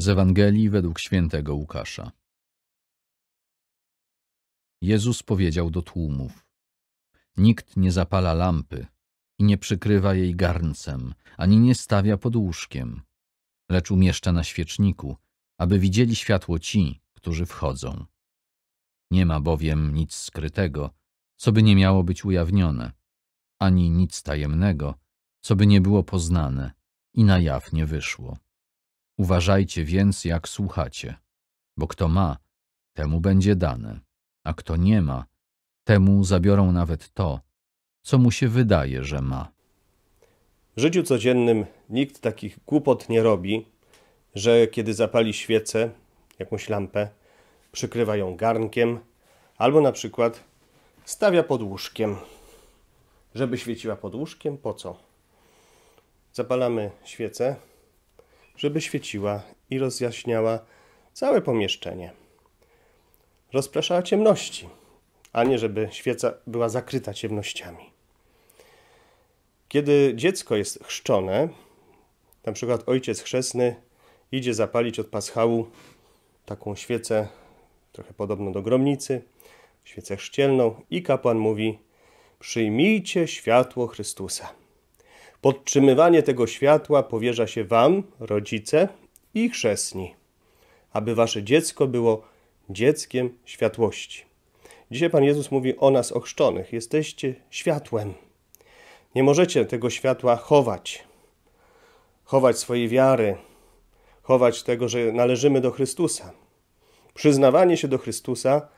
Z Ewangelii według świętego Łukasza. Jezus powiedział do tłumów: Nikt nie zapala lampy i nie przykrywa jej garncem, ani nie stawia pod łóżkiem, lecz umieszcza na świeczniku, aby widzieli światło ci, którzy wchodzą. Nie ma bowiem nic skrytego, co by nie miało być ujawnione, ani nic tajemnego, co by nie było poznane i na jaw nie wyszło. Uważajcie więc, jak słuchacie, bo kto ma, temu będzie dane, a kto nie ma, temu zabiorą nawet to, co mu się wydaje, że ma. W życiu codziennym nikt takich głupot nie robi, że kiedy zapali świecę, jakąś lampę, przykrywa ją garnkiem, albo na przykład stawia pod łóżkiem. Żeby świeciła pod łóżkiem, po co? Zapalamy świecę, żeby świeciła i rozjaśniała całe pomieszczenie. Rozpraszała ciemności, a nie żeby świeca była zakryta ciemnościami. Kiedy dziecko jest chrzczone, na przykład ojciec chrzestny idzie zapalić od paschału taką świecę, trochę podobną do gromnicy, świecę chrzcielną i kapłan mówi przyjmijcie światło Chrystusa. Podtrzymywanie tego światła powierza się Wam, rodzice i chrzestni, aby Wasze dziecko było dzieckiem światłości. Dzisiaj Pan Jezus mówi o nas ochrzczonych. Jesteście światłem. Nie możecie tego światła chować. Chować swojej wiary, chować tego, że należymy do Chrystusa. Przyznawanie się do Chrystusa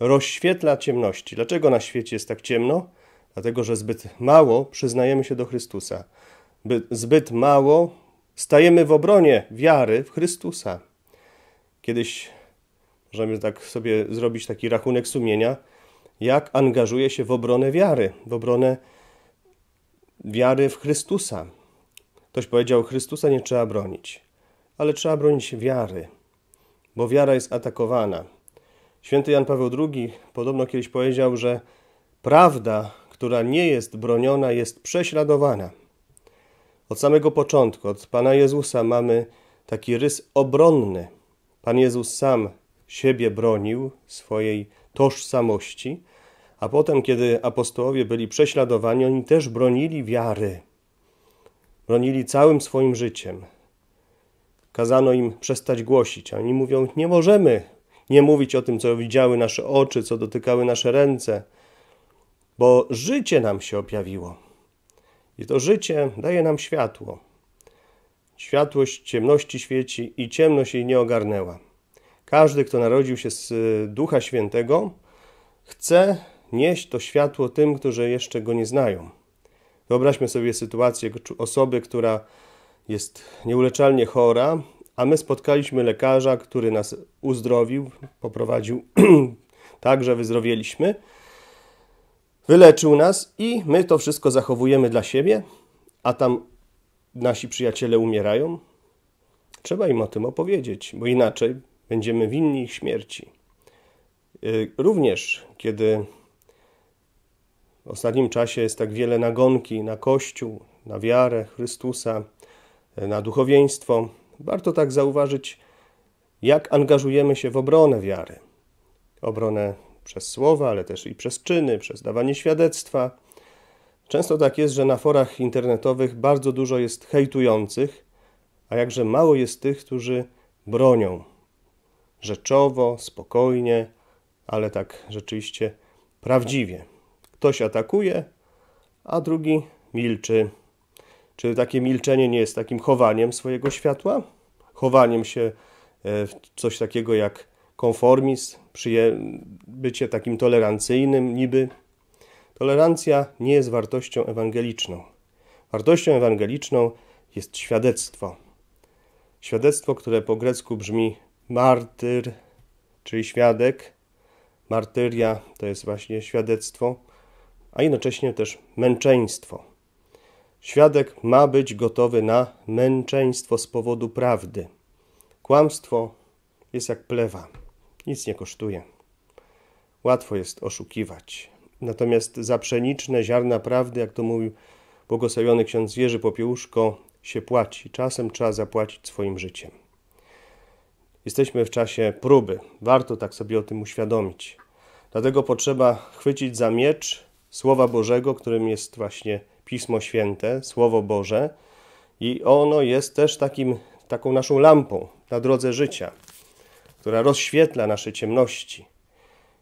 rozświetla ciemności. Dlaczego na świecie jest tak ciemno? dlatego że zbyt mało przyznajemy się do Chrystusa. By, zbyt mało stajemy w obronie wiary w Chrystusa. Kiedyś możemy tak sobie zrobić taki rachunek sumienia, jak angażuje się w obronę wiary, w obronę wiary w Chrystusa. Ktoś powiedział, Chrystusa nie trzeba bronić, ale trzeba bronić wiary, bo wiara jest atakowana. Święty Jan Paweł II podobno kiedyś powiedział, że prawda która nie jest broniona, jest prześladowana. Od samego początku, od Pana Jezusa mamy taki rys obronny. Pan Jezus sam siebie bronił, swojej tożsamości, a potem, kiedy apostołowie byli prześladowani, oni też bronili wiary. Bronili całym swoim życiem. Kazano im przestać głosić, a oni mówią: Nie możemy nie mówić o tym, co widziały nasze oczy, co dotykały nasze ręce, bo życie nam się objawiło. I to życie daje nam światło. Światłość ciemności świeci i ciemność jej nie ogarnęła. Każdy, kto narodził się z y, Ducha Świętego, chce nieść to światło tym, którzy jeszcze go nie znają. Wyobraźmy sobie sytuację osoby, która jest nieuleczalnie chora, a my spotkaliśmy lekarza, który nas uzdrowił, poprowadził tak, że wyzdrowieliśmy wyleczył nas i my to wszystko zachowujemy dla siebie, a tam nasi przyjaciele umierają. Trzeba im o tym opowiedzieć, bo inaczej będziemy winni ich śmierci. Y, również kiedy w ostatnim czasie jest tak wiele nagonki na Kościół, na wiarę Chrystusa, y, na duchowieństwo, warto tak zauważyć, jak angażujemy się w obronę wiary, obronę przez słowa, ale też i przez czyny, przez dawanie świadectwa. Często tak jest, że na forach internetowych bardzo dużo jest hejtujących, a jakże mało jest tych, którzy bronią. Rzeczowo, spokojnie, ale tak rzeczywiście prawdziwie. Ktoś atakuje, a drugi milczy. Czy takie milczenie nie jest takim chowaniem swojego światła? Chowaniem się e, w coś takiego jak konformizm, przyje, bycie takim tolerancyjnym niby. Tolerancja nie jest wartością ewangeliczną. Wartością ewangeliczną jest świadectwo. Świadectwo, które po grecku brzmi martyr, czyli świadek. Martyria to jest właśnie świadectwo, a jednocześnie też męczeństwo. Świadek ma być gotowy na męczeństwo z powodu prawdy. Kłamstwo jest jak plewa nic nie kosztuje. Łatwo jest oszukiwać. Natomiast za pszeniczne ziarna prawdy, jak to mówił błogosławiony ksiądz Jerzy Popiełuszko, się płaci. Czasem trzeba zapłacić swoim życiem. Jesteśmy w czasie próby. Warto tak sobie o tym uświadomić. Dlatego potrzeba chwycić za miecz Słowa Bożego, którym jest właśnie Pismo Święte, Słowo Boże. I ono jest też takim, taką naszą lampą na drodze życia która rozświetla nasze ciemności.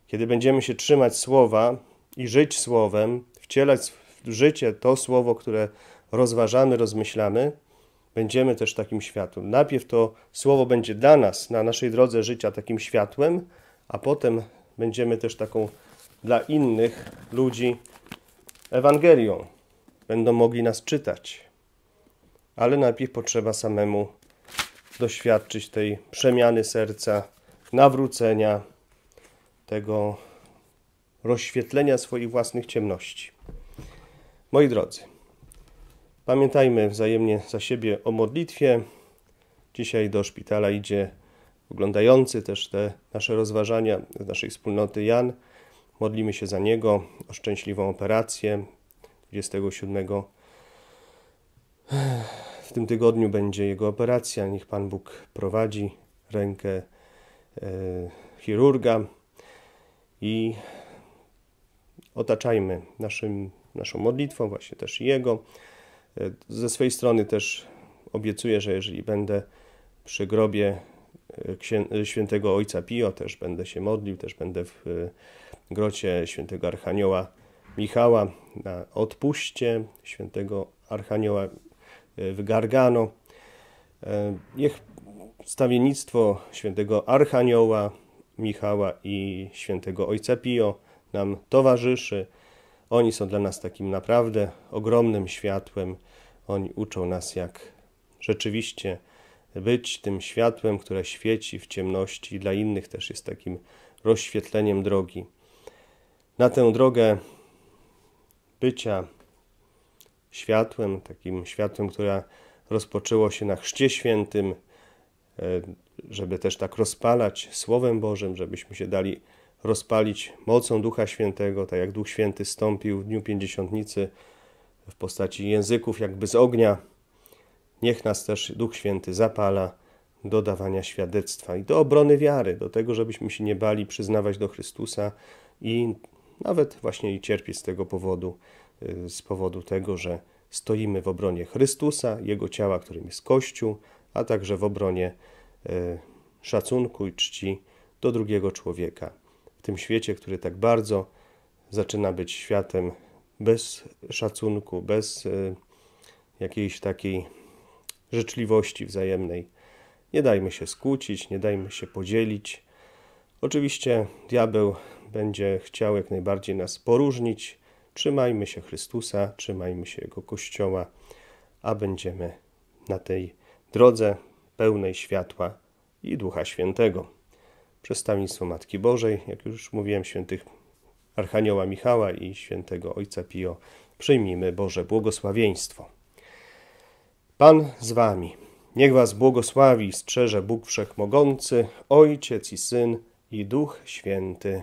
Kiedy będziemy się trzymać słowa i żyć słowem, wcielać w życie to słowo, które rozważamy, rozmyślamy, będziemy też takim światłem. Najpierw to słowo będzie dla nas, na naszej drodze życia, takim światłem, a potem będziemy też taką dla innych ludzi Ewangelią. Będą mogli nas czytać. Ale najpierw potrzeba samemu doświadczyć tej przemiany serca, nawrócenia, tego rozświetlenia swoich własnych ciemności. Moi drodzy, pamiętajmy wzajemnie za siebie o modlitwie. Dzisiaj do szpitala idzie oglądający też te nasze rozważania z naszej wspólnoty Jan. Modlimy się za niego o szczęśliwą operację 27 tym tygodniu będzie jego operacja. Niech Pan Bóg prowadzi rękę e, chirurga i otaczajmy naszym, naszą modlitwą, właśnie też jego. E, ze swojej strony też obiecuję, że jeżeli będę przy grobie e, świętego ojca Pio, też będę się modlił, też będę w grocie świętego Archanioła Michała na odpuście świętego Archanioła E, w Gargano. E, niech stawiennictwo świętego Archanioła Michała i świętego Ojca Pio nam towarzyszy. Oni są dla nas takim naprawdę ogromnym światłem. Oni uczą nas, jak rzeczywiście być tym światłem, które świeci w ciemności, dla innych też jest takim rozświetleniem drogi. Na tę drogę bycia światłem, takim światłem, które rozpoczęło się na Chrzcie Świętym, e, żeby też tak rozpalać Słowem Bożym, żebyśmy się dali rozpalić mocą Ducha Świętego, tak jak Duch Święty stąpił w Dniu Pięćdziesiątnicy w postaci języków, jakby z ognia. Niech nas też Duch Święty zapala do dawania świadectwa i do obrony wiary, do tego, żebyśmy się nie bali przyznawać do Chrystusa i nawet właśnie i cierpieć z tego powodu. Y, z powodu tego, że stoimy w obronie Chrystusa, Jego ciała, którym jest Kościół, a także w obronie y, szacunku i czci do drugiego człowieka. W tym świecie, który tak bardzo zaczyna być światem bez szacunku, bez y, jakiejś takiej życzliwości wzajemnej. Nie dajmy się skłócić, nie dajmy się podzielić. Oczywiście diabeł będzie chciał jak najbardziej nas poróżnić, Trzymajmy się Chrystusa, trzymajmy się Jego Kościoła, a będziemy na tej drodze pełnej światła i Ducha Świętego. Przedstawnictwo Matki Bożej, jak już mówiłem, świętych Archanioła Michała i świętego Ojca Pio, przyjmijmy Boże błogosławieństwo. Pan z wami. Niech was błogosławi, strzeże Bóg Wszechmogący, Ojciec i Syn i Duch Święty.